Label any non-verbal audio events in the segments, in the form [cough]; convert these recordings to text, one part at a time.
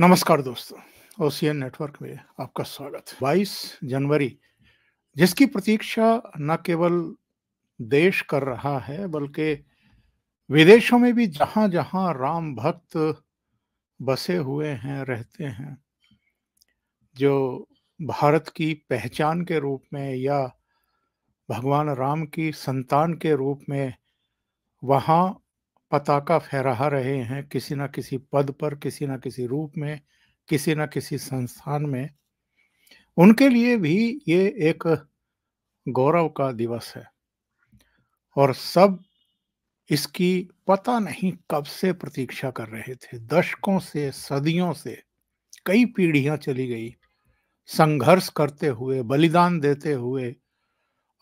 नमस्कार दोस्तों OCN network में आपका स्वागत 22 जनवरी जिसकी प्रतीक्षा न केवल देश कर रहा है बल्कि विदेशों में भी जहां जहां राम भक्त बसे हुए हैं रहते हैं जो भारत की पहचान के रूप में या भगवान राम की संतान के रूप में वहां पताका फहरा रहे हैं किसी ना किसी पद पर किसी ना किसी रूप में किसी ना किसी संस्थान में उनके लिए भी ये एक गौरव का दिवस है और सब इसकी पता नहीं कब से प्रतीक्षा कर रहे थे दशकों से सदियों से कई पीढ़ियां चली गई संघर्ष करते हुए बलिदान देते हुए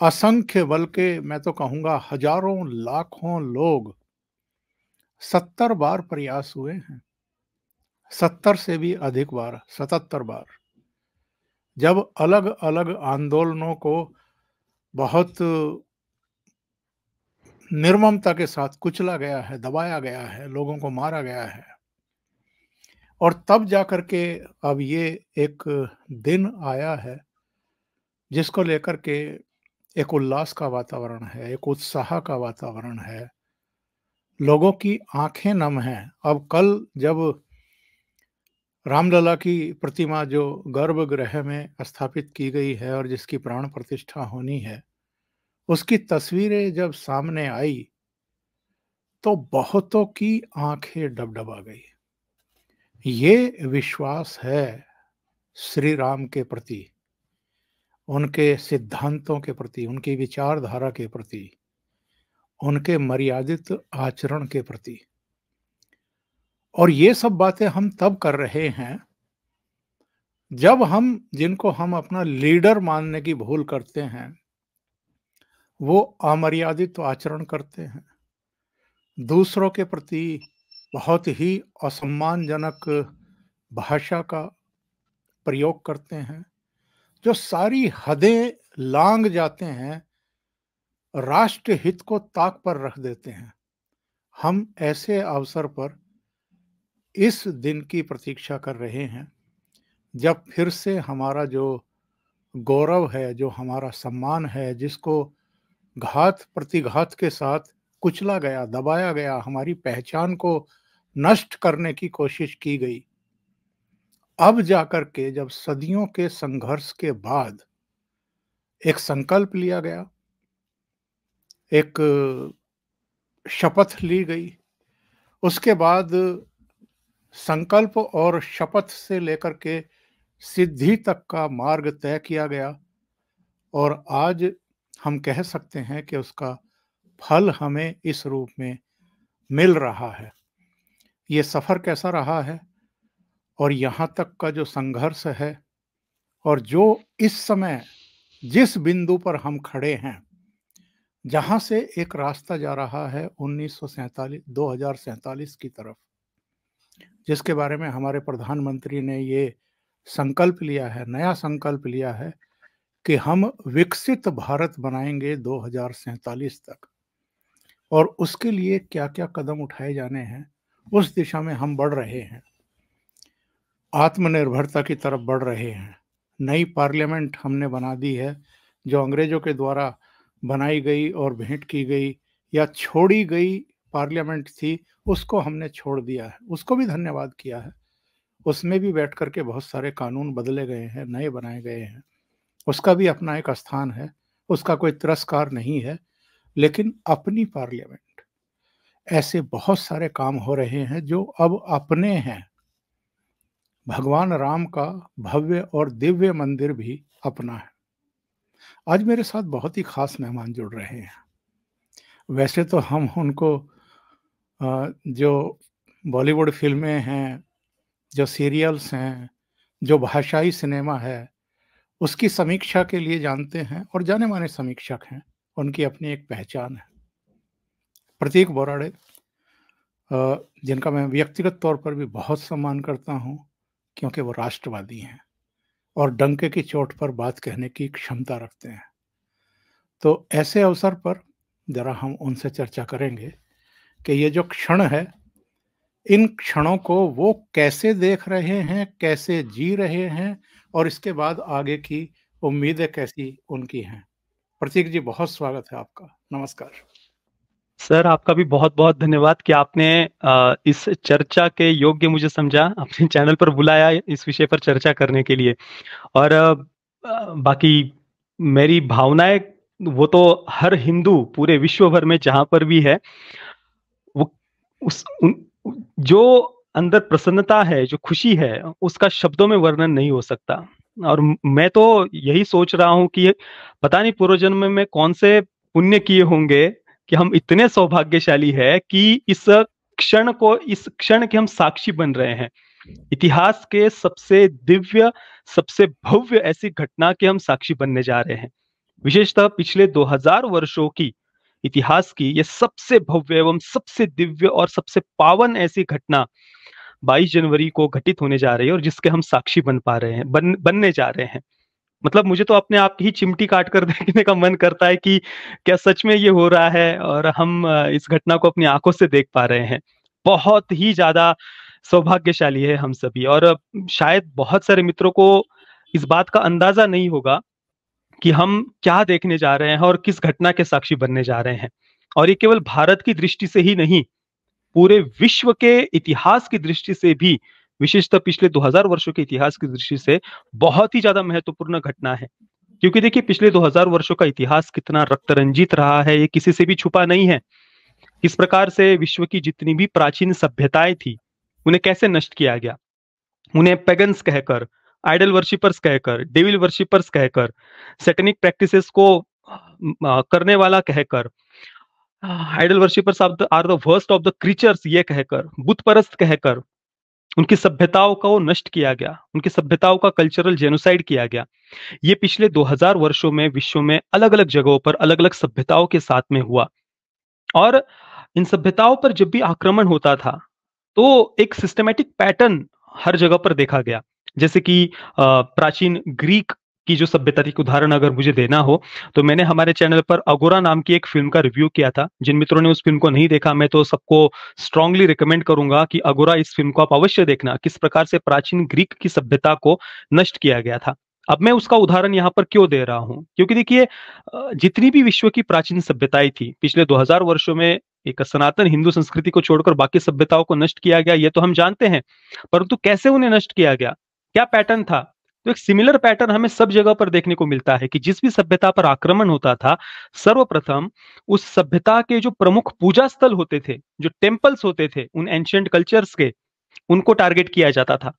असंख्य बल्कि मैं तो कहूँगा हजारों लाखों लोग सत्तर बार प्रयास हुए हैं सत्तर से भी अधिक बार सतहत्तर बार जब अलग अलग आंदोलनों को बहुत निर्ममता के साथ कुचला गया है दबाया गया है लोगों को मारा गया है और तब जाकर के अब ये एक दिन आया है जिसको लेकर के एक उल्लास का वातावरण है एक उत्साह का वातावरण है लोगों की आंखें नम हैं अब कल जब रामलला की प्रतिमा जो गर्भगृह में स्थापित की गई है और जिसकी प्राण प्रतिष्ठा होनी है उसकी तस्वीरें जब सामने आई तो बहुतों की आंखें डबडब आ गई ये विश्वास है श्री राम के प्रति उनके सिद्धांतों के प्रति उनकी विचारधारा के प्रति उनके मर्यादित आचरण के प्रति और ये सब बातें हम तब कर रहे हैं जब हम जिनको हम अपना लीडर मानने की भूल करते हैं वो अमर्यादित आचरण करते हैं दूसरों के प्रति बहुत ही असम्मानजनक भाषा का प्रयोग करते हैं जो सारी हदें लांग जाते हैं राष्ट्र हित को ताक पर रख देते हैं हम ऐसे अवसर पर इस दिन की प्रतीक्षा कर रहे हैं जब फिर से हमारा जो गौरव है जो हमारा सम्मान है जिसको घात प्रतिघात के साथ कुचला गया दबाया गया हमारी पहचान को नष्ट करने की कोशिश की गई अब जाकर के जब सदियों के संघर्ष के बाद एक संकल्प लिया गया एक शपथ ली गई उसके बाद संकल्प और शपथ से लेकर के सिद्धि तक का मार्ग तय किया गया और आज हम कह सकते हैं कि उसका फल हमें इस रूप में मिल रहा है ये सफ़र कैसा रहा है और यहाँ तक का जो संघर्ष है और जो इस समय जिस बिंदु पर हम खड़े हैं जहां से एक रास्ता जा रहा है उन्नीस सौ की तरफ जिसके बारे में हमारे प्रधानमंत्री ने ये संकल्प लिया है नया संकल्प लिया है कि हम विकसित भारत बनाएंगे दो तक और उसके लिए क्या क्या कदम उठाए जाने हैं उस दिशा में हम बढ़ रहे हैं आत्मनिर्भरता की तरफ बढ़ रहे हैं नई पार्लियामेंट हमने बना दी है जो अंग्रेजों के द्वारा बनाई गई और भेंट की गई या छोड़ी गई पार्लियामेंट थी उसको हमने छोड़ दिया है उसको भी धन्यवाद किया है उसमें भी बैठ करके बहुत सारे कानून बदले गए हैं नए बनाए गए हैं उसका भी अपना एक स्थान है उसका कोई तिरस्कार नहीं है लेकिन अपनी पार्लियामेंट ऐसे बहुत सारे काम हो रहे हैं जो अब अपने हैं भगवान राम का भव्य और दिव्य मंदिर भी अपना है आज मेरे साथ बहुत ही खास मेहमान जुड़ रहे हैं वैसे तो हम उनको जो बॉलीवुड फिल्में हैं जो सीरियल्स हैं जो भाषाई सिनेमा है उसकी समीक्षा के लिए जानते हैं और जाने माने समीक्षक हैं उनकी अपनी एक पहचान है प्रतीक बोराड़े जिनका मैं व्यक्तिगत तौर पर भी बहुत सम्मान करता हूं क्योंकि वो राष्ट्रवादी हैं और डंके की चोट पर बात कहने की क्षमता रखते हैं तो ऐसे अवसर पर ज़रा हम उनसे चर्चा करेंगे कि ये जो क्षण है इन क्षणों को वो कैसे देख रहे हैं कैसे जी रहे हैं और इसके बाद आगे की उम्मीदें कैसी उनकी हैं प्रतीक जी बहुत स्वागत है आपका नमस्कार सर आपका भी बहुत बहुत धन्यवाद कि आपने इस चर्चा के योग्य मुझे समझा अपने चैनल पर बुलाया इस विषय पर चर्चा करने के लिए और बाकी मेरी भावनाएं वो तो हर हिंदू पूरे विश्व भर में जहां पर भी है वो उस उन, जो अंदर प्रसन्नता है जो खुशी है उसका शब्दों में वर्णन नहीं हो सकता और मैं तो यही सोच रहा हूं कि पता नहीं पूर्वजन्म में कौन से पुण्य किए होंगे कि हम इतने सौभाग्यशाली है कि इस क्षण को इस क्षण के हम साक्षी बन रहे हैं इतिहास के सबसे दिव्य सबसे भव्य ऐसी घटना के हम साक्षी बनने जा रहे हैं विशेषतः पिछले 2000 वर्षों की इतिहास की यह सबसे भव्य एवं सबसे दिव्य और सबसे पावन ऐसी घटना 22 जनवरी को घटित होने जा रही है और जिसके हम साक्षी बन पा रहे हैं बन बनने जा रहे हैं मतलब मुझे तो अपने आप ही चिमटी काट कर [laughs] देखने का मन करता है कि क्या सच में ये हो रहा है और हम इस घटना को अपनी आंखों से देख पा रहे हैं बहुत ही ज्यादा सौभाग्यशाली है हम सभी और शायद बहुत सारे मित्रों को इस बात का अंदाजा नहीं होगा कि हम क्या देखने जा रहे हैं और किस घटना के साक्षी बनने जा रहे हैं और ये केवल भारत की दृष्टि से ही नहीं पूरे विश्व के इतिहास की दृष्टि से भी विशेषतः पिछले 2000 वर्षों के इतिहास की दृष्टि से बहुत ही ज्यादा महत्वपूर्ण घटना है क्योंकि देखिए पिछले 2000 वर्षों का इतिहास कितना रक्तरंजित रहा है ये किसी से भी छुपा नहीं है किस प्रकार से विश्व की जितनी भी प्राचीन सभ्यताएं थी उन्हें कैसे नष्ट किया गया उन्हें पेगन्स कहकर आइडल वर्शिपर्स कहकर डेविल वर्शिपर्स कहकर सेटेनिक प्रैक्टिसेस को करने वाला कहकर idol worshippers are the worst of the creatures ये कहकर बुत परस्त कहकर उनकी सभ्यताओं का वो नष्ट किया गया उनकी सभ्यताओं का कल्चरल जेनोसाइड किया गया ये पिछले 2000 वर्षों में विश्व में अलग अलग जगहों पर अलग अलग सभ्यताओं के साथ में हुआ और इन सभ्यताओं पर जब भी आक्रमण होता था तो एक सिस्टमेटिक पैटर्न हर जगह पर देखा गया जैसे कि प्राचीन ग्रीक की जो सभ्यता थी उदाहरण अगर मुझे देना हो तो मैंने हमारे चैनल पर अगोरा नाम की एक फिल्म का रिव्यू किया था जिन मित्रों ने उस फिल्म को नहीं देखा मैं तो सबको स्ट्रांगली रिकमेंड करूंगा कि अगोरा इस फिल्म को आप अवश्य देखना किस प्रकार से प्राचीन ग्रीक की सभ्यता को नष्ट किया गया था अब मैं उसका उदाहरण यहाँ पर क्यों दे रहा हूँ क्योंकि देखिए जितनी भी विश्व की प्राचीन सभ्यताएं थी पिछले 2000 वर्षों में एक सनातन हिंदू संस्कृति को छोड़कर बाकी सभ्यताओं को नष्ट किया गया ये तो हम जानते हैं परंतु कैसे उन्हें नष्ट किया गया क्या पैटर्न था तो एक सिमिलर पैटर्न हमें सब जगह पर देखने को मिलता है कि जिस भी सभ्यता पर आक्रमण होता था सर्वप्रथम उस सभ्यता के जो प्रमुख पूजा स्थल होते थे जो टेम्पल्स होते थे उन एंशियंट कल्चर्स के उनको टारगेट किया जाता था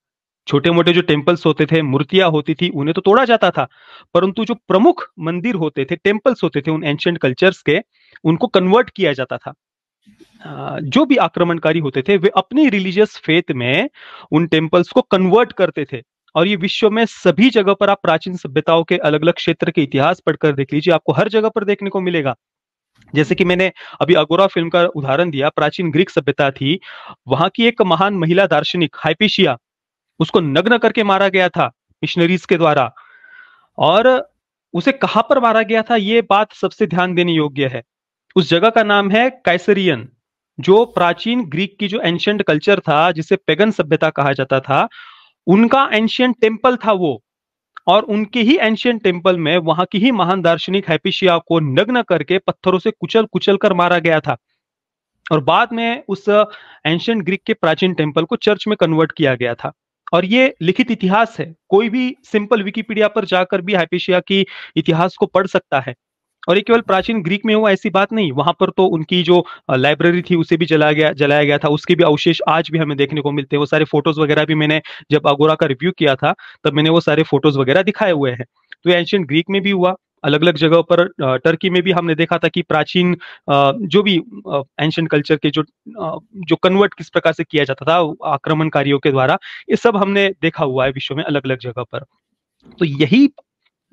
छोटे मोटे जो टेम्पल्स होते थे मूर्तियां होती थी उन्हें तो तोड़ा जाता था परंतु जो प्रमुख मंदिर होते थे टेम्पल्स होते थे उन एंशियंट कल्चर्स के उनको कन्वर्ट किया जाता था जो भी आक्रमणकारी होते थे वे अपनी रिलीजियस फेथ में उन टेम्पल्स को कन्वर्ट करते थे और ये विश्व में सभी जगह पर आप प्राचीन सभ्यताओं के अलग अलग क्षेत्र के इतिहास पढ़कर देख लीजिए आपको हर जगह पर देखने को मिलेगा जैसे कि मैंने अभी अगोरा फिल्म का उदाहरण दिया प्राचीन ग्रीक सभ्यता थी वहां की एक महान महिला दार्शनिक हाइपिशिया उसको नग्न करके मारा गया था मिशनरीज के द्वारा और उसे कहां पर मारा गया था ये बात सबसे ध्यान देने योग्य है उस जगह का नाम है कैसरियन जो प्राचीन ग्रीक की जो एंशंट कल्चर था जिसे पेगन सभ्यता कहा जाता था उनका एंशियंट टेम्पल था वो और उनके ही एंशियंट टेम्पल में वहां की ही महान दार्शनिक हैपीशिया को नग्न करके पत्थरों से कुचल कुचल कर मारा गया था और बाद में उस एंशियंट ग्रीक के प्राचीन टेम्पल को चर्च में कन्वर्ट किया गया था और ये लिखित इतिहास है कोई भी सिंपल विकिपीडिया पर जाकर भी हाइपेशिया की इतिहास को पढ़ सकता है और ये केवल प्राचीन ग्रीक में हुआ ऐसी बात नहीं वहां पर तो उनकी जो लाइब्रेरी थी उसे भी जलाया गया जलाया गया था उसके भी अवशेष आज भी हमें देखने को मिलते हैं वो सारे फोटोज वगैरह भी मैंने जब अगोरा का रिव्यू किया था तब मैंने वो सारे फोटोज वगैरह दिखाए हुए हैं तो एंशियंट ग्रीक में भी हुआ अलग अलग जगह पर टर्की में भी हमने देखा था कि प्राचीन जो भी एंशियंट कल्चर के जो जो कन्वर्ट किस प्रकार से किया जाता था आक्रमणकारियों के द्वारा ये सब हमने देखा हुआ है विश्व में अलग अलग जगह पर तो यही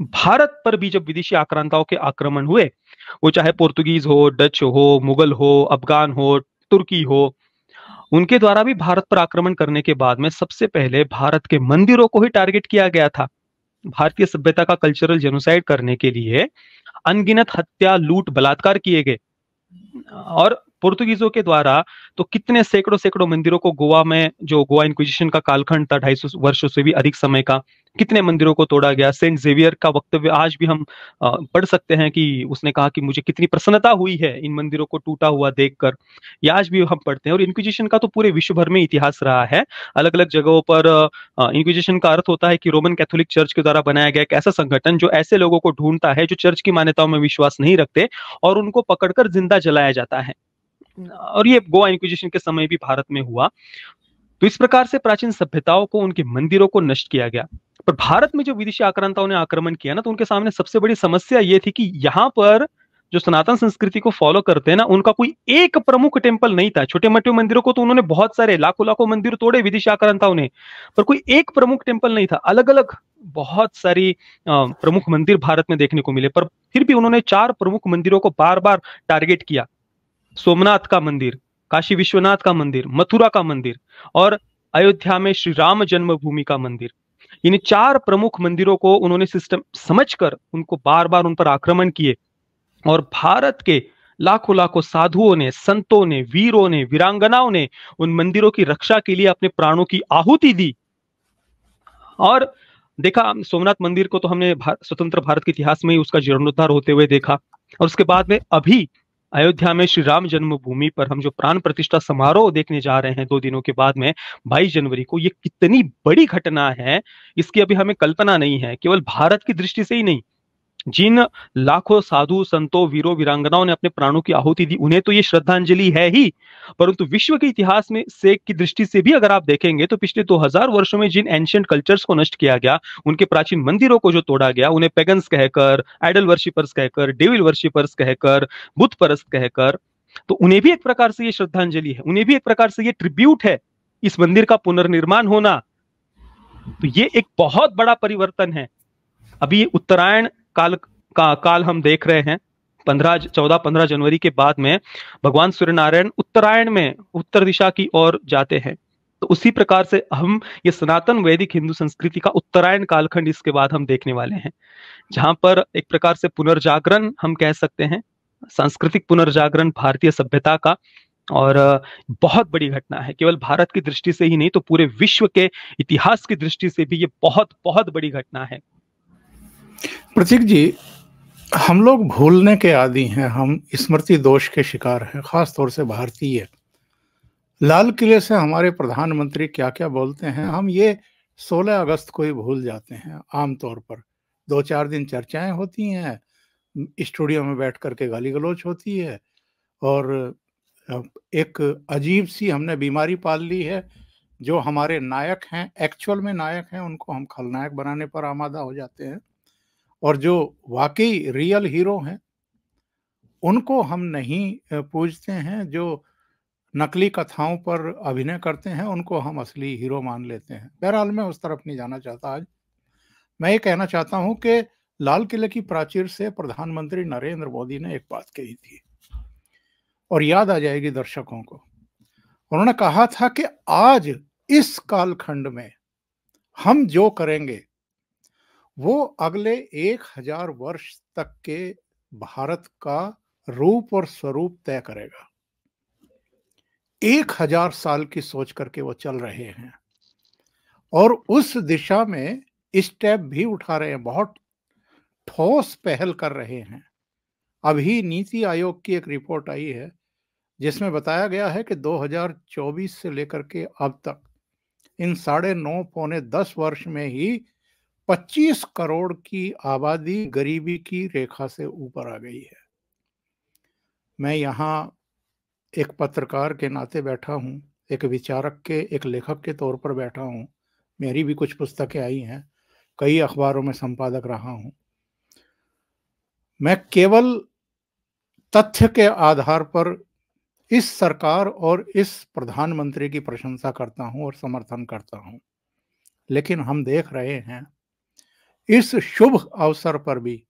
भारत पर भी जब विदेशी आक्रांताओं के आक्रमण हुए वो चाहे पोर्तुगीज हो डच हो मुगल हो अफगान हो तुर्की हो उनके द्वारा भी भारत पर आक्रमण करने के बाद में सबसे पहले भारत के मंदिरों को ही टारगेट किया गया था भारतीय सभ्यता का कल्चरल जेनोसाइड करने के लिए अनगिनत हत्या लूट बलात्कार किए गए और पुर्तुगीजों के द्वारा तो कितने सैकड़ों सैकड़ों मंदिरों को गोवा में जो गोवा इंक्विजिशन का कालखंड था ढाई सौ से भी अधिक समय का कितने मंदिरों को तोड़ा गया सेंट जेवियर का वक्तव्य आज भी हम पढ़ सकते हैं कि उसने कहा कि मुझे कितनी प्रसन्नता हुई है इन मंदिरों को टूटा हुआ देखकर यह आज भी हम पढ़ते हैं और इंक्विजिशन का तो पूरे विश्व भर में इतिहास रहा है अलग अलग जगहों पर इंक्विजिशन का अर्थ होता है कि रोमन कैथोलिक चर्च के द्वारा बनाया गया एक ऐसा संगठन जो ऐसे लोगों को ढूंढता है जो चर्च की मान्यताओं में विश्वास नहीं रखते और उनको पकड़कर जिंदा जलाया जाता है और ये गोवा इंक्विजिशन के समय भी भारत में हुआ तो इस प्रकार से प्राचीन सभ्यताओं को उनके मंदिरों को नष्ट किया गया पर भारत में जो विदेशी आक्रांताओं ने आक्रमण किया ना तो उनके सामने सबसे बड़ी समस्या ये थी कि यहाँ पर जो सनातन संस्कृति को फॉलो करते हैं ना उनका कोई एक प्रमुख टेम्पल नहीं था छोटे मोटे मंदिरों को तो उन्होंने बहुत सारे लाखों लाखों मंदिर तोड़े विदेशी आक्रांताओं ने पर कोई एक प्रमुख टेम्पल नहीं था अलग अलग बहुत सारी प्रमुख मंदिर भारत में देखने को मिले पर फिर भी उन्होंने चार प्रमुख मंदिरों को बार बार टारगेट किया सोमनाथ का मंदिर काशी विश्वनाथ का मंदिर मथुरा का मंदिर और अयोध्या में श्री राम जन्मभूमि का मंदिर इन चार प्रमुख मंदिरों को उन्होंने सिस्टम समझकर उनको बार बार उन पर आक्रमण किए और भारत के लाखों लाखों साधुओं ने संतों ने वीरों ने वीरांगनाओं ने उन मंदिरों की रक्षा के लिए अपने प्राणों की आहुति दी और देखा सोमनाथ मंदिर को तो हमने भार, स्वतंत्र भारत के इतिहास में ही उसका जीर्णोद्धार होते हुए देखा और उसके बाद में अभी अयोध्या में श्री राम जन्मभूमि पर हम जो प्राण प्रतिष्ठा समारोह देखने जा रहे हैं दो दिनों के बाद में बाईस जनवरी को ये कितनी बड़ी घटना है इसकी अभी हमें कल्पना नहीं है केवल भारत की दृष्टि से ही नहीं जिन लाखों साधु संतों वीरों वीरांगनाओं ने अपने प्राणों की आहुति दी उन्हें तो ये श्रद्धांजलि है ही परंतु विश्व के इतिहास में सेक की दृष्टि से भी अगर आप देखेंगे तो पिछले 2000 वर्षों में जिन एंशियंट कल्चर्स को नष्ट किया गया उनके प्राचीन मंदिरों को जो तोड़ा गया उन्हें पेगन्स कहकर आइडल वर्शिपर्स कहकर डेविल वर्शिपर्स कहकर बुद्ध परस्त कहकर तो उन्हें भी एक प्रकार से ये श्रद्धांजलि है उन्हें भी एक प्रकार से ये ट्रिब्यूट है इस मंदिर का पुनर्निर्माण होना तो ये एक बहुत बड़ा परिवर्तन है अभी उत्तरायण काल का काल हम देख रहे हैं पंद्रह चौदह पंद्रह जनवरी के बाद में भगवान सूर्यनारायण उत्तरायण में उत्तर दिशा की ओर जाते हैं तो उसी प्रकार से हम ये सनातन वैदिक हिंदू संस्कृति का उत्तरायण कालखंड इसके बाद हम देखने वाले हैं जहां पर एक प्रकार से पुनर्जागरण हम कह सकते हैं सांस्कृतिक पुनर्जागरण भारतीय सभ्यता का और बहुत बड़ी घटना है केवल भारत की दृष्टि से ही नहीं तो पूरे विश्व के इतिहास की दृष्टि से भी ये बहुत बहुत बड़ी घटना है प्रतीक जी हम लोग भूलने के आदि हैं हम स्मृति दोष के शिकार हैं खास तौर से भारतीय लाल किले से हमारे प्रधानमंत्री क्या क्या बोलते हैं हम ये 16 अगस्त को ही भूल जाते हैं आम तौर पर दो चार दिन चर्चाएं होती हैं स्टूडियो में बैठ करके गाली गलोच होती है और एक अजीब सी हमने बीमारी पाल ली है जो हमारे नायक हैं एक्चुअल में नायक हैं उनको हम खलनायक बनाने पर आमादा हो जाते हैं और जो वाकई रियल हीरो हैं उनको हम नहीं पूजते हैं जो नकली कथाओं पर अभिनय करते हैं उनको हम असली हीरो मान लेते हैं बहरहाल मैं उस तरफ नहीं जाना चाहता आज मैं ये कहना चाहता हूं कि लाल किले की प्राचीर से प्रधानमंत्री नरेंद्र मोदी ने एक बात कही थी और याद आ जाएगी दर्शकों को उन्होंने कहा था कि आज इस कालखंड में हम जो करेंगे वो अगले एक हजार वर्ष तक के भारत का रूप और स्वरूप तय करेगा एक हजार साल की सोच करके वो चल रहे हैं और उस दिशा में स्टेप भी उठा रहे हैं बहुत ठोस पहल कर रहे हैं अभी नीति आयोग की एक रिपोर्ट आई है जिसमें बताया गया है कि 2024 से लेकर के अब तक इन साढ़े नौ पौने दस वर्ष में ही 25 करोड़ की आबादी गरीबी की रेखा से ऊपर आ गई है मैं यहाँ एक पत्रकार के नाते बैठा हूँ एक विचारक के एक लेखक के तौर पर बैठा हूँ मेरी भी कुछ पुस्तकें आई हैं कई अखबारों में संपादक रहा हूँ मैं केवल तथ्य के आधार पर इस सरकार और इस प्रधानमंत्री की प्रशंसा करता हूँ और समर्थन करता हूँ लेकिन हम देख रहे हैं इस शुभ अवसर पर भी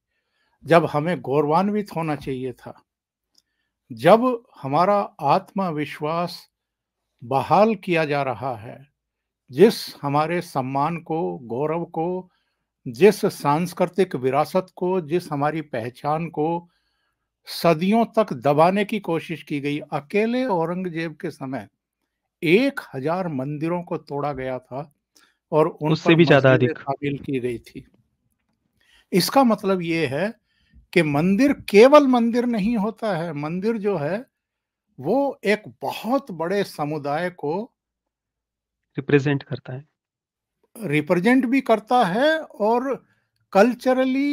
जब हमें गौरवान्वित होना चाहिए था जब हमारा आत्मविश्वास बहाल किया जा रहा है जिस हमारे सम्मान को गौरव को जिस सांस्कृतिक विरासत को जिस हमारी पहचान को सदियों तक दबाने की कोशिश की गई अकेले औरंगजेब के समय एक हजार मंदिरों को तोड़ा गया था और उनसे भी ज्यादा अधिक की गई थी इसका मतलब ये है कि मंदिर केवल मंदिर नहीं होता है मंदिर जो है वो एक बहुत बड़े समुदाय को रिप्रेजेंट करता है रिप्रेजेंट भी करता है और कल्चरली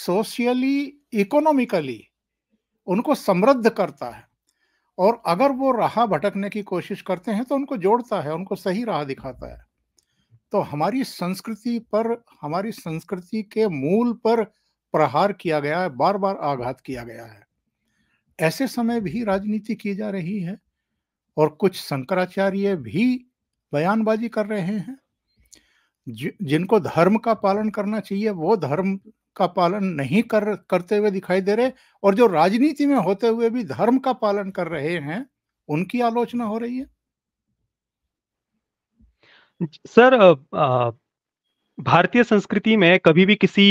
सोशियली इकोनॉमिकली उनको समृद्ध करता है और अगर वो राह भटकने की कोशिश करते हैं तो उनको जोड़ता है उनको सही राह दिखाता है तो हमारी संस्कृति पर हमारी संस्कृति के मूल पर प्रहार किया गया है बार बार आघात किया गया है ऐसे समय भी राजनीति की जा रही है और कुछ शंकराचार्य भी बयानबाजी कर रहे हैं जिनको धर्म का पालन करना चाहिए वो धर्म का पालन नहीं कर करते हुए दिखाई दे रहे और जो राजनीति में होते हुए भी धर्म का पालन कर रहे हैं उनकी आलोचना हो रही है सर भारतीय संस्कृति में कभी भी किसी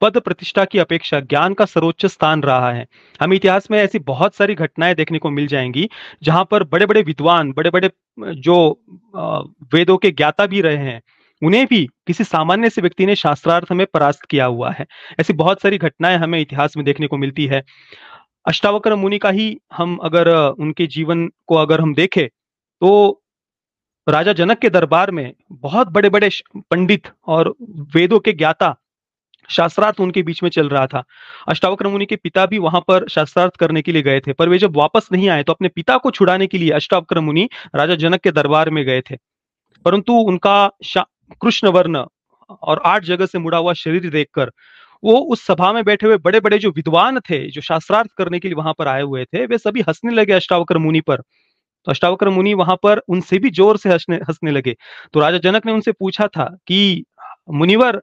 पद प्रतिष्ठा की अपेक्षा ज्ञान का सर्वोच्च स्थान रहा है हम इतिहास में ऐसी बहुत सारी घटनाएं देखने को मिल जाएंगी जहां पर बड़े बड़े विद्वान बड़े बड़े जो वेदों के ज्ञाता भी रहे हैं उन्हें भी किसी सामान्य से व्यक्ति ने शास्त्रार्थ में परास्त किया हुआ है ऐसी बहुत सारी घटनाएं हमें इतिहास में देखने को मिलती है अष्टावक्र मुनि का ही हम अगर उनके जीवन को अगर हम देखें तो राजा जनक के दरबार में बहुत बड़े बड़े पंडित और वेदों के ज्ञाता शास्त्रार्थ उनके बीच में चल रहा था अष्टावक्र मुनि के पिता भी वहां पर शास्त्रार्थ करने के लिए गए थे पर वे जब वापस नहीं आए तो अपने पिता को छुड़ाने के लिए अष्टावक्र मुनि राजा जनक के दरबार में गए थे परंतु उनका कृष्ण वर्ण और आठ जगह से मुड़ा हुआ शरीर देखकर वो उस सभा में बैठे हुए बड़े बड़े जो विद्वान थे जो शास्त्रार्थ करने के लिए वहां पर आए हुए थे वे सभी हंसने लगे अष्टावक्र मुनि पर तो अष्टावक्र मुनि वहां पर उनसे भी जोर से हंसने हंसने लगे तो राजा जनक ने उनसे पूछा था कि मुनिवर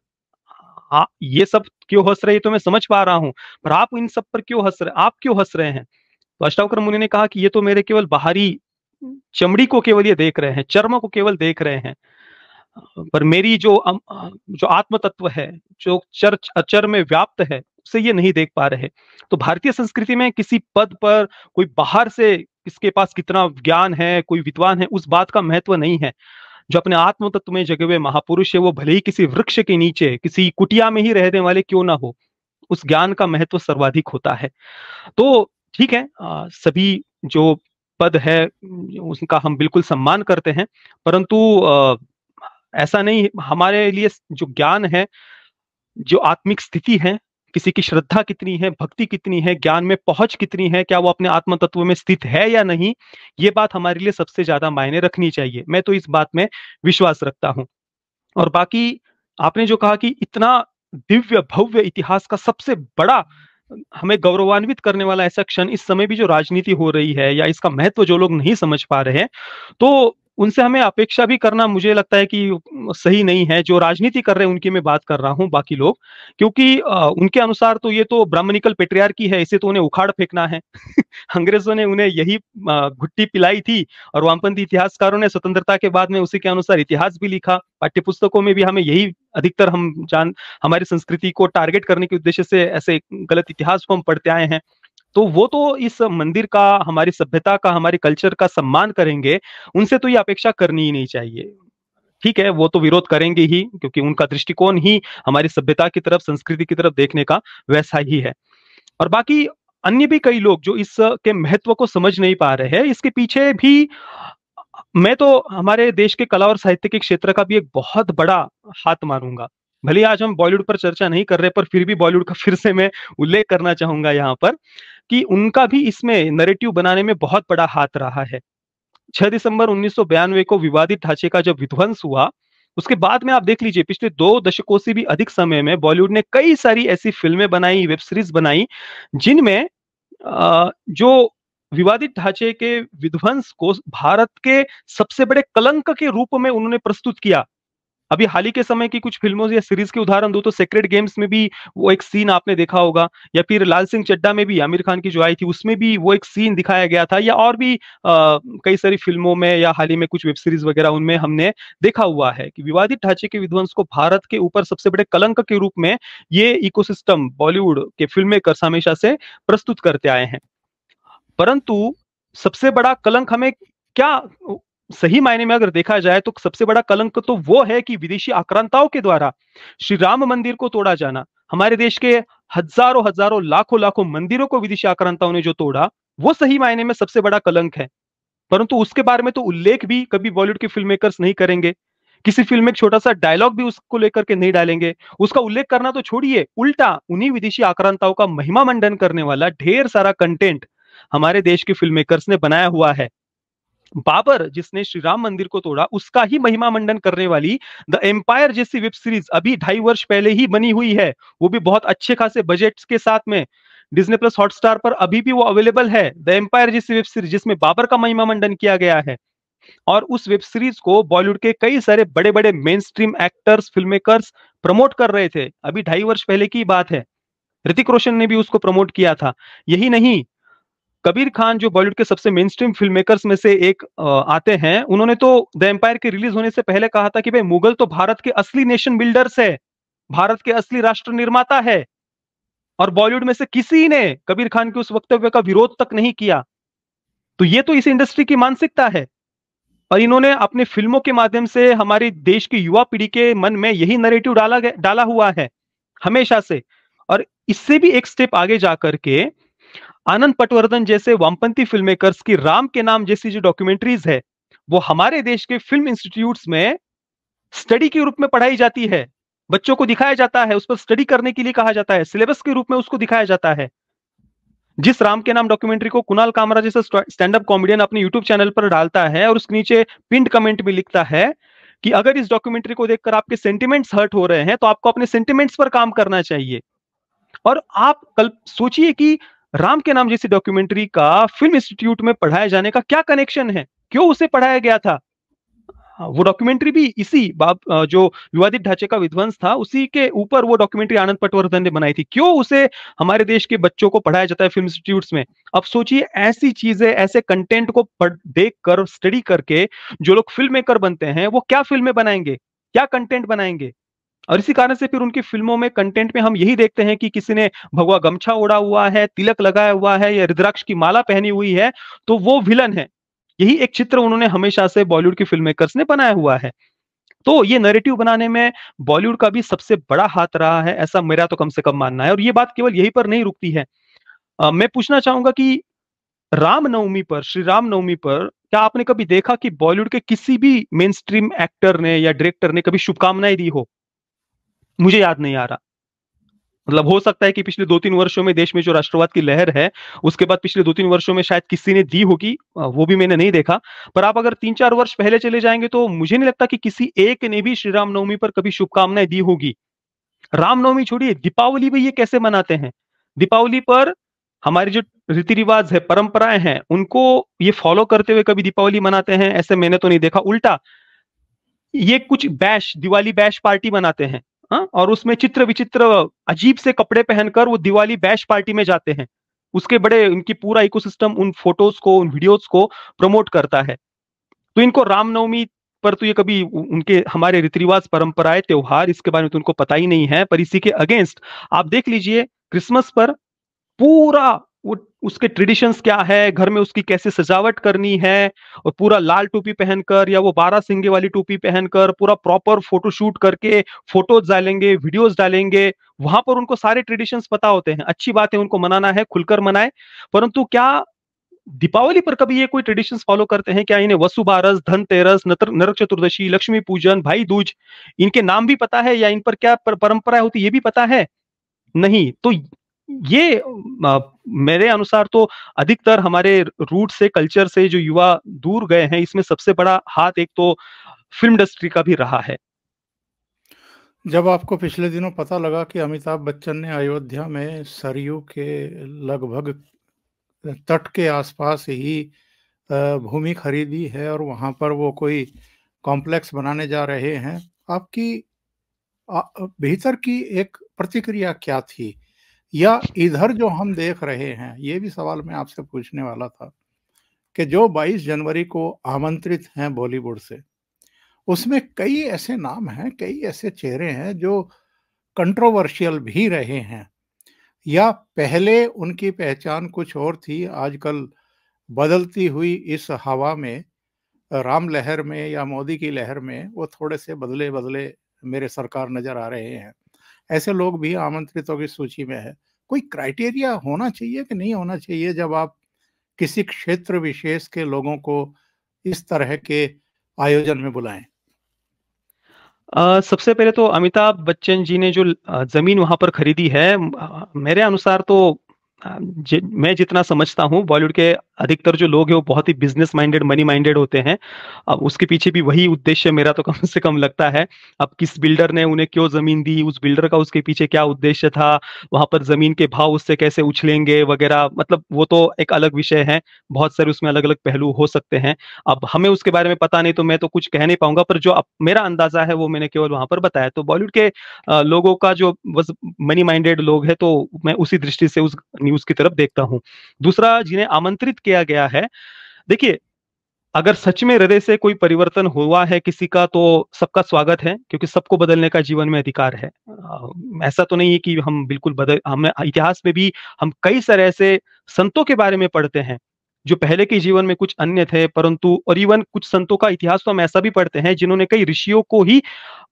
आ, ये सब क्यों हंस रहे तो मैं समझ पा रहा हूँ पर आप इन सब पर क्यों हंस रहे आप क्यों हंस रहे हैं तो अष्टावक्र मुनि ने कहा कि ये तो मेरे केवल बाहरी चमड़ी को केवल ये देख रहे हैं चर्म को केवल देख रहे हैं पर मेरी जो जो आत्म तत्व है जो चर्च अचर में व्याप्त है उसे ये नहीं देख पा रहे तो भारतीय संस्कृति में किसी पद पर कोई बाहर से किसके पास कितना ज्ञान है कोई विद्वान है उस बात का महत्व नहीं है जो अपने आत्म तत्व में जगे हुए महापुरुष है वो भले ही किसी वृक्ष के नीचे किसी कुटिया में ही रहने वाले क्यों ना हो उस ज्ञान का महत्व सर्वाधिक होता है तो ठीक है आ, सभी जो पद है उनका हम बिल्कुल सम्मान करते हैं परंतु आ, ऐसा नहीं हमारे लिए जो ज्ञान है जो आत्मिक स्थिति है किसी की श्रद्धा कितनी है भक्ति कितनी है ज्ञान में पहुंच कितनी है क्या वो अपने आत्म तत्व में स्थित है या नहीं ये बात हमारे लिए सबसे ज्यादा मायने रखनी चाहिए मैं तो इस बात में विश्वास रखता हूं और बाकी आपने जो कहा कि इतना दिव्य भव्य इतिहास का सबसे बड़ा हमें गौरवान्वित करने वाला ऐसा क्षण इस समय भी जो राजनीति हो रही है या इसका महत्व जो लोग नहीं समझ पा रहे हैं तो उनसे हमें अपेक्षा भी करना मुझे लगता है कि सही नहीं है जो राजनीति कर रहे हैं उनकी मैं बात कर रहा हूँ बाकी लोग क्योंकि आ, उनके अनुसार तो ये तो ब्राह्मणिकल पेट्रियार की है इसे तो उन्हें उखाड़ फेंकना है [laughs] अंग्रेजों ने उन्हें यही घुट्टी पिलाई थी और वामपंथी इतिहासकारों ने स्वतंत्रता के बाद में उसी के अनुसार इतिहास भी लिखा पाठ्य पुस्तकों में भी हमें यही अधिकतर हम जान हमारी संस्कृति को टारगेट करने के उद्देश्य से ऐसे गलत इतिहास को हम पढ़ते आए हैं तो वो तो इस मंदिर का हमारी सभ्यता का हमारे कल्चर का सम्मान करेंगे उनसे तो ये अपेक्षा करनी ही नहीं चाहिए ठीक है वो तो विरोध करेंगे ही क्योंकि उनका दृष्टिकोण ही हमारी सभ्यता की तरफ संस्कृति की तरफ देखने का वैसा ही है और बाकी अन्य भी कई लोग जो इसके महत्व को समझ नहीं पा रहे हैं इसके पीछे भी मैं तो हमारे देश के कला और साहित्य के क्षेत्र का भी एक बहुत बड़ा हाथ मारूंगा भले आज हम बॉलीवुड पर चर्चा नहीं कर रहे पर फिर भी बॉलीवुड का फिर से मैं उल्लेख करना चाहूंगा यहाँ पर कि उनका भी इसमें नरेटिव बनाने में बहुत बड़ा हाथ रहा है 6 दिसंबर उन्नीस को विवादित ढांचे का जब विध्वंस हुआ उसके बाद में आप देख लीजिए पिछले दो दशकों से भी अधिक समय में बॉलीवुड ने कई सारी ऐसी फिल्में बनाई वेब सीरीज बनाई जिनमें जो विवादित ढांचे के विध्वंस को भारत के सबसे बड़े कलंक के रूप में उन्होंने प्रस्तुत किया अभी हाल ही के समय की कुछ फिल्मों या सीरीज के उदाहरण दो तो सेक्रेट गेम्स में भी वो एक सीन आपने देखा होगा या फिर लाल सिंह चड्डा में भी आमिर खान की जो आई थी उसमें भी वो एक सीन दिखाया गया था या और भी आ, कई सारी फिल्मों में या हाल ही में कुछ वेब सीरीज वगैरह उनमें हमने देखा हुआ है कि विवादित ढांचे के विध्वंस को भारत के ऊपर सबसे बड़े कलंक के रूप में ये इको बॉलीवुड के फिल्म मेकर्स हमेशा से प्रस्तुत करते आए हैं परंतु सबसे बड़ा कलंक हमें क्या सही मायने में अगर देखा जाए तो सबसे बड़ा कलंक तो वो है कि विदेशी आक्रांताओं के द्वारा श्री राम मंदिर को तोड़ा जाना हमारे देश के हजारों हजारों लाखों लाखों मंदिरों को विदेशी आक्रांताओं ने जो तोड़ा वो सही मायने में सबसे बड़ा कलंक है परंतु उसके बारे में तो उल्लेख भी कभी बॉलीवुड के फिल्म मेकर्स नहीं करेंगे किसी फिल्म में एक छोटा सा डायलॉग भी उसको लेकर के नहीं डालेंगे उसका उल्लेख करना तो छोड़िए उल्टा उन्हीं विदेशी आक्रांताओं का महिमा मंडन करने वाला ढेर सारा कंटेंट हमारे देश के फिल्म मेकर्स ने बनाया हुआ है बाबर जिसने श्री राम मंदिर को तोड़ा उसका ही महिमा मंडन करने वाली द एम्पायर जैसी वेब सीरीज अभी ढाई वर्ष पहले ही बनी हुई है वो भी बहुत अच्छे खासे बजट के साथ में डिज्नी प्लस हॉटस्टार पर अभी भी वो अवेलेबल है द एम्पायर जैसी वेब सीरीज जिसमें बाबर का महिमा मंडन किया गया है और उस वेब सीरीज को बॉलीवुड के कई सारे बड़े बड़े mainstream actors film makers promote कर रहे थे अभी ढाई वर्ष पहले की बात है ऋतिक रोशन ने भी उसको प्रमोट किया था यही नहीं कबीर खान जो बॉलीवुड के सबसे मेन स्ट्रीम फिल्म मेकर्स में से एक आते हैं उन्होंने तो द एम्पायर के रिलीज होने से पहले कहा था कि भाई मुगल तो भारत के असली नेशन बिल्डर्स है भारत के असली राष्ट्र निर्माता है और बॉलीवुड में से किसी ने कबीर खान के उस वक्तव्य का विरोध तक नहीं किया तो ये तो इस इंडस्ट्री की मानसिकता है और इन्होंने अपने फिल्मों के माध्यम से हमारी देश की युवा पीढ़ी के मन में यही नरेटिव डाला डाला हुआ है हमेशा से और इससे भी एक स्टेप आगे जा करके आनंद पटवर्धन जैसे वामपंथी फिल्म मेकर्स की राम के नाम जैसी जो डॉक्यूमेंट्रीज है वो हमारे देश के फिल्म इंस्टीट्यूट में स्टडी के रूप में पढ़ाई जाती है बच्चों को दिखाया जाता है उस पर स्टडी करने के लिए कहा जाता है सिलेबस के रूप में उसको दिखाया जाता है जिस राम के नाम डॉक्यूमेंट्री को कुणाल कामरा जैसा स्टैंड अप कॉमेडियन अपने यूट्यूब चैनल पर डालता है और उसके नीचे पिंड कमेंट में लिखता है कि अगर इस डॉक्यूमेंट्री को देखकर आपके सेंटिमेंट्स हर्ट हो रहे हैं तो आपको अपने सेंटिमेंट्स पर काम करना चाहिए और आप कल सोचिए कि राम के नाम जैसी डॉक्यूमेंट्री का फिल्म इंस्टीट्यूट में पढ़ाए जाने का क्या कनेक्शन है क्यों उसे पढ़ाया गया था हाँ, वो डॉक्यूमेंट्री भी इसी बाप जो विवादित ढांचे का विध्वंस था उसी के ऊपर वो डॉक्यूमेंट्री आनंद पटवर्धन ने बनाई थी क्यों उसे हमारे देश के बच्चों को पढ़ाया जाता है फिल्म इंस्टीट्यूट्स में अब सोचिए ऐसी चीजें ऐसे कंटेंट को देख कर स्टडी करके जो लोग फिल्म मेकर बनते हैं वो क्या फिल्में बनाएंगे क्या कंटेंट बनाएंगे और इसी कारण से फिर उनकी फिल्मों में कंटेंट में हम यही देखते हैं कि किसी ने भगवा गमछा ओढ़ा हुआ है तिलक लगाया हुआ है या रुद्राक्ष की माला पहनी हुई है तो वो विलन है यही एक चित्र उन्होंने हमेशा से बॉलीवुड की फिल्म मेकर्स ने बनाया हुआ है तो ये नैरेटिव बनाने में बॉलीवुड का भी सबसे बड़ा हाथ रहा है ऐसा मेरा तो कम से कम मानना है और ये बात केवल यही पर नहीं रुकती है आ, मैं पूछना चाहूंगा कि रामनवमी पर श्री रामनवमी पर क्या आपने कभी देखा कि बॉलीवुड के किसी भी मेन स्ट्रीम एक्टर ने या डायरेक्टर ने कभी शुभकामनाएं दी हो मुझे याद नहीं आ रहा मतलब हो सकता है कि पिछले दो तीन वर्षों में देश में जो राष्ट्रवाद की लहर है उसके बाद पिछले दो तीन वर्षों में शायद किसी ने दी होगी वो भी मैंने नहीं देखा पर आप अगर तीन चार वर्ष पहले चले जाएंगे तो मुझे नहीं लगता कि किसी एक ने भी श्री रामनवमी पर कभी शुभकामनाएं दी होगी रामनवमी छोड़िए दीपावली भी ये कैसे मनाते हैं दीपावली पर हमारे जो रीति रिवाज है परंपराएं हैं उनको ये फॉलो करते हुए कभी दीपावली मनाते हैं ऐसे मैंने तो नहीं देखा उल्टा ये कुछ बैश दिवाली बैश पार्टी मनाते हैं आ? हाँ, और उसमें चित्र विचित्र अजीब से कपड़े पहनकर वो दिवाली बैश पार्टी में जाते हैं उसके बड़े इनकी पूरा इकोसिस्टम उन फोटोज को उन वीडियोज को प्रमोट करता है तो इनको रामनवमी पर तो ये कभी उनके हमारे रीति रिवाज परंपराएं त्योहार इसके बारे में तो उनको पता ही नहीं है पर इसी के अगेंस्ट आप देख लीजिए क्रिसमस पर पूरा वो उसके ट्रेडिशंस क्या है घर में उसकी कैसे सजावट करनी है और पूरा लाल टोपी पहनकर या वो बारह सिंगे वाली टोपी पहनकर पूरा प्रॉपर फोटोशूट करके फोटोज डालेंगे वीडियोस डालेंगे वहां पर उनको सारे ट्रेडिशंस पता होते हैं अच्छी बात है उनको मनाना है खुलकर मनाए परंतु क्या दीपावली पर कभी ये कोई ट्रेडिशंस फॉलो करते हैं क्या इन्हें वसुबारस धनतेरस नरक चतुर्दशी लक्ष्मी पूजन भाई दूज इनके नाम भी पता है या इन पर क्या परंपरा होती ये भी पता है नहीं तो ये मेरे अनुसार तो अधिकतर हमारे रूट से कल्चर से जो युवा दूर गए हैं इसमें सबसे बड़ा हाथ एक तो फिल्म इंडस्ट्री का भी रहा है जब आपको पिछले दिनों पता लगा कि अमिताभ बच्चन ने अयोध्या में सरयू के लगभग तट के आसपास ही भूमि खरीदी है और वहां पर वो कोई कॉम्प्लेक्स बनाने जा रहे हैं आपकी भीतर की एक प्रतिक्रिया क्या थी या इधर जो हम देख रहे हैं ये भी सवाल मैं आपसे पूछने वाला था कि जो 22 जनवरी को आमंत्रित हैं बॉलीवुड से उसमें कई ऐसे नाम हैं कई ऐसे चेहरे हैं जो कंट्रोवर्शियल भी रहे हैं या पहले उनकी पहचान कुछ और थी आजकल बदलती हुई इस हवा में राम लहर में या मोदी की लहर में वो थोड़े से बदले बदले मेरे सरकार नज़र आ रहे हैं ऐसे लोग भी आमंत्रितों की सूची में है कोई क्राइटेरिया होना चाहिए कि नहीं होना चाहिए जब आप किसी क्षेत्र विशेष के लोगों को इस तरह के आयोजन में बुलाएं Uh, सबसे पहले तो अमिताभ बच्चन जी ने जो जमीन वहां पर खरीदी है मेरे अनुसार तो जि, मैं जितना समझता हूँ बॉलीवुड के अधिकतर जो लोग हैं वो बहुत ही बिजनेस माइंडेड मनी माइंडेड होते हैं अब उसके पीछे भी वही उद्देश्य मेरा तो कम से कम लगता है अब किस बिल्डर ने उन्हें क्यों जमीन दी उस बिल्डर का उसके पीछे क्या उद्देश्य था वहां पर जमीन के भाव उससे कैसे उछलेंगे वगैरह मतलब वो तो एक अलग विषय है बहुत सारे उसमें अलग अलग पहलू हो सकते हैं अब हमें उसके बारे में पता नहीं तो मैं तो कुछ कह नहीं पाऊंगा पर जो मेरा अंदाजा है वो मैंने केवल वहां पर बताया तो बॉलीवुड के लोगों का जो मनी माइंडेड लोग है तो मैं उसी दृष्टि से उस न्यूज की तरफ देखता हूं दूसरा जिन्हें आमंत्रित किया गया है देखिए अगर सच में हृदय से कोई परिवर्तन हुआ है किसी का तो सबका स्वागत है क्योंकि सबको बदलने का जीवन में अधिकार है ऐसा तो नहीं है कि हम बिल्कुल बदल हम इतिहास में भी हम कई सारे ऐसे संतों के बारे में पढ़ते हैं जो पहले के जीवन में कुछ अन्य थे परंतु और इवन कुछ संतों का इतिहास तो हम ऐसा भी पढ़ते हैं जिन्होंने कई ऋषियों को ही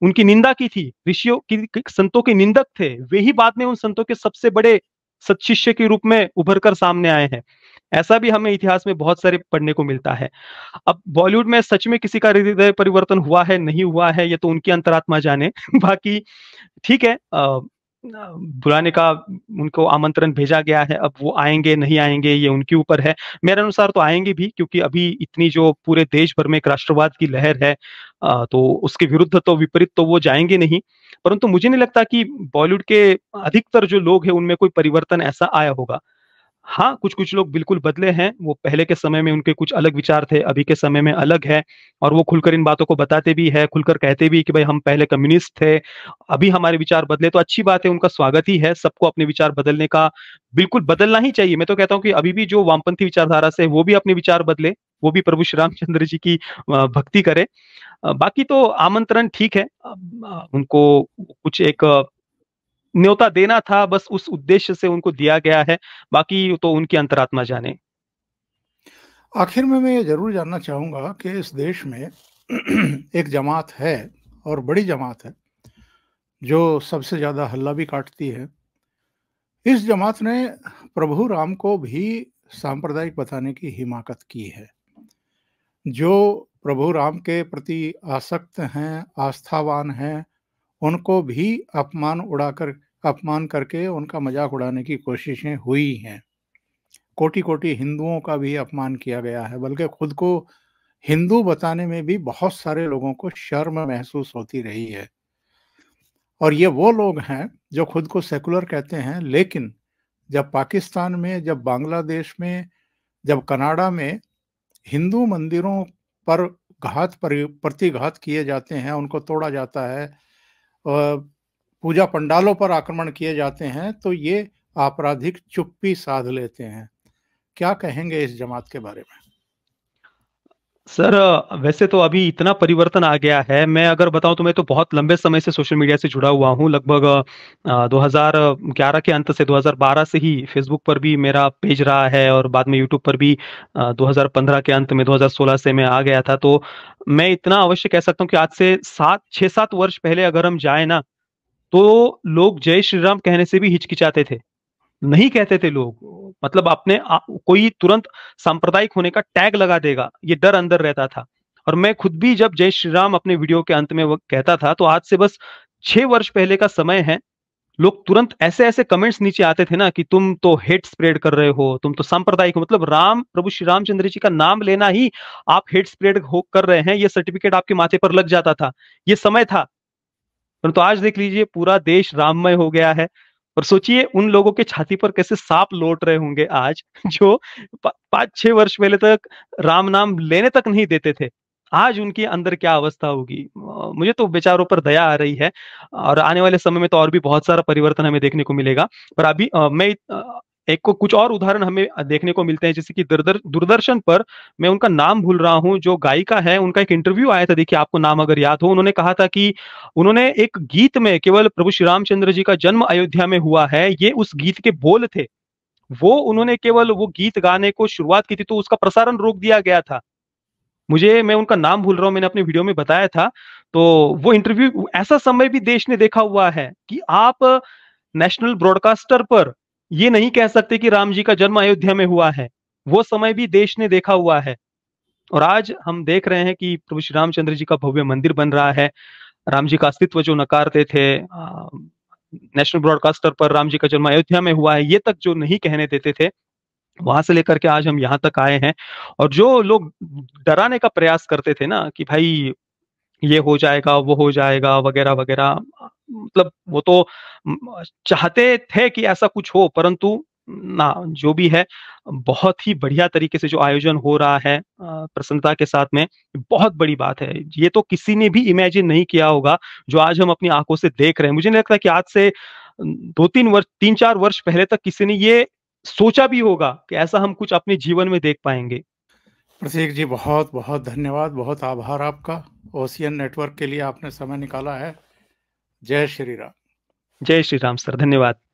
उनकी निंदा की थी ऋषियों की संतों के निंदक थे वे ही बाद में उन संतों के सबसे बड़े सचिष्य के रूप में उभर कर सामने आए हैं ऐसा भी हमें इतिहास में बहुत सारे पढ़ने को मिलता है अब बॉलीवुड में सच में किसी का हृदय परिवर्तन हुआ है नहीं हुआ है ये तो उनकी अंतरात्मा जाने बाकी ठीक है बुलाने का उनको आमंत्रण भेजा गया है अब वो आएंगे नहीं आएंगे ये उनके ऊपर है मेरे अनुसार तो आएंगे भी क्योंकि अभी इतनी जो पूरे देश भर में एक राष्ट्रवाद की लहर है तो उसके विरुद्ध तो विपरीत तो वो जाएंगे नहीं परंतु मुझे नहीं लगता कि बॉलीवुड के अधिकतर जो लोग हैं उनमें कोई परिवर्तन ऐसा आया होगा हाँ कुछ कुछ लोग बिल्कुल बदले हैं वो पहले के समय में उनके कुछ अलग विचार थे अभी के समय में अलग है और वो खुलकर इन बातों को बताते भी है खुलकर कहते भी कि भाई हम पहले कम्युनिस्ट थे अभी हमारे विचार बदले तो अच्छी बात है उनका स्वागत ही है सबको अपने विचार बदलने का बिल्कुल बदलना ही चाहिए मैं तो कहता हूँ कि अभी भी जो वामपंथी विचारधारा से वो भी अपने विचार बदले वो भी प्रभु श्री रामचंद्र जी की भक्ति करे बाकी तो आमंत्रण ठीक है उनको कुछ एक न्योता देना था बस उस उद्देश्य से उनको दिया गया है बाकी तो उनकी अंतरात्मा जाने आखिर में मैं ये जरूर जानना चाहूंगा कि इस देश में [clears throat] एक जमात है और बड़ी जमात है जो सबसे ज़्यादा हल्ला भी काटती है इस जमात ने प्रभु राम को भी सांप्रदायिक बताने की हिमाकत की है जो प्रभु राम के प्रति आसक्त हैं आस्थावान हैं उनको भी अपमान उड़ाकर अपमान करके उनका मजाक उड़ाने की कोशिशें हुई हैं कोटि कोटि हिंदुओं का भी अपमान किया गया है बल्कि खुद को हिंदू बताने में भी बहुत सारे लोगों को शर्म महसूस होती रही है और ये वो लोग हैं जो खुद को सेकुलर कहते हैं लेकिन जब पाकिस्तान में जब बांग्लादेश में जब कनाडा में हिंदू मंदिरों पर घात पर प्रतिघात किए जाते हैं उनको तोड़ा जाता है पूजा पंडालों पर आक्रमण किए जाते हैं तो ये आपराधिक चुप्पी साध लेते हैं क्या कहेंगे इस जमात के बारे में सर वैसे तो अभी इतना परिवर्तन आ गया है मैं अगर बताऊं तो मैं तो बहुत लंबे समय से सोशल मीडिया से जुड़ा हुआ हूं लगभग 2011 के अंत से 2012 से ही फेसबुक पर भी मेरा पेज रहा है और बाद में यूट्यूब पर भी 2015 के अंत में 2016 से मैं आ गया था तो मैं इतना अवश्य कह सकता हूँ कि आज से सात छः सात वर्ष पहले अगर हम जाए ना तो लोग जय श्री राम कहने से भी हिचकिचाते थे नहीं कहते थे लोग मतलब अपने कोई तुरंत सांप्रदायिक होने का टैग लगा देगा ये डर अंदर रहता था और मैं खुद भी जब जय श्री राम अपने वीडियो के अंत में वो कहता था तो आज से बस छह वर्ष पहले का समय है लोग तुरंत ऐसे ऐसे कमेंट्स नीचे आते थे ना कि तुम तो हेट स्प्रेड कर रहे हो तुम तो सांप्रदायिक हो मतलब राम प्रभु श्री रामचंद्र जी का नाम लेना ही आप हेट स्प्रेड हो कर रहे हैं ये सर्टिफिकेट आपके माथे पर लग जाता था ये समय था परंतु तो आज देख लीजिए पूरा देश राममय हो गया है और सोचिए उन लोगों के छाती पर कैसे सांप लौट रहे होंगे आज [laughs] जो पांच छह वर्ष पहले तक राम नाम लेने तक नहीं देते थे आज उनके अंदर क्या अवस्था होगी मुझे तो बेचारों पर दया आ रही है और आने वाले समय में तो और भी बहुत सारा परिवर्तन हमें देखने को मिलेगा पर अभी मैं एक को कुछ और उदाहरण हमें देखने को मिलते हैं जैसे कि दूरदर्शन पर मैं उनका नाम भूल रहा हूं जो गायिका है उनका एक इंटरव्यू आया था देखिए आपको नाम अगर याद हो उन्होंने कहा था कि उन्होंने एक गीत में केवल प्रभु श्री रामचंद्र जी का जन्म अयोध्या में हुआ है ये उस गीत के बोल थे वो उन्होंने केवल वो गीत गाने को शुरुआत की थी तो उसका प्रसारण रोक दिया गया था मुझे मैं उनका नाम भूल रहा हूँ मैंने अपने वीडियो में बताया था तो वो इंटरव्यू ऐसा समय भी देश ने देखा हुआ है कि आप नेशनल ब्रॉडकास्टर पर ये नहीं कह सकते कि राम जी का जन्म अयोध्या में हुआ है वो समय भी देश ने देखा हुआ है और आज हम देख रहे हैं कि प्रभु श्री रामचंद्र जी का भव्य मंदिर बन रहा है राम जी का अस्तित्व जो नकारते थे नेशनल ब्रॉडकास्टर पर राम जी का जन्म अयोध्या में हुआ है ये तक जो नहीं कहने देते थे वहां से लेकर के आज हम यहाँ तक आए हैं और जो लोग डराने का प्रयास करते थे ना कि भाई ये हो जाएगा वो हो जाएगा वगैरह वगैरह मतलब वो तो चाहते थे कि ऐसा कुछ हो परंतु ना जो भी है बहुत ही बढ़िया तरीके से जो आयोजन हो रहा है प्रसन्नता के साथ में बहुत बड़ी बात है ये तो किसी ने भी इमेजिन नहीं किया होगा जो आज हम अपनी आंखों से देख रहे हैं मुझे नहीं लगता कि आज से दो तीन वर्ष तीन चार वर्ष पहले तक किसी ने ये सोचा भी होगा कि ऐसा हम कुछ अपने जीवन में देख पाएंगे प्रतीक जी बहुत बहुत धन्यवाद बहुत आभार आपका ओशियन नेटवर्क के लिए आपने समय निकाला है जय श्री राम जय श्री राम सर धन्यवाद